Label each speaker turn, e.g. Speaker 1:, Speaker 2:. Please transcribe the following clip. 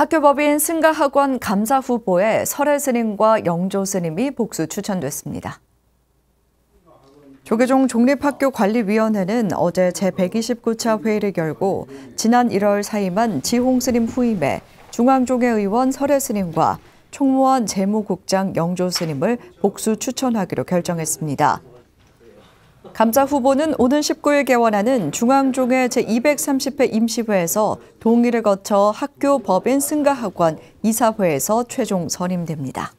Speaker 1: 학교법인 승가학원 감사 후보에 설혜 스님과 영조 스님이 복수 추천됐습니다. 조계종 종립학교관리위원회는 어제 제129차 회의를 열고 지난 1월 사임한 지홍 스님 후임에 중앙조계의원 설혜 스님과 총무원 재무국장 영조 스님을 복수 추천하기로 결정했습니다. 감자 후보는 오는 19일 개원하는 중앙종회 제230회 임시회에서 동의를 거쳐 학교 법인 승가학원 이사회에서 최종 선임됩니다.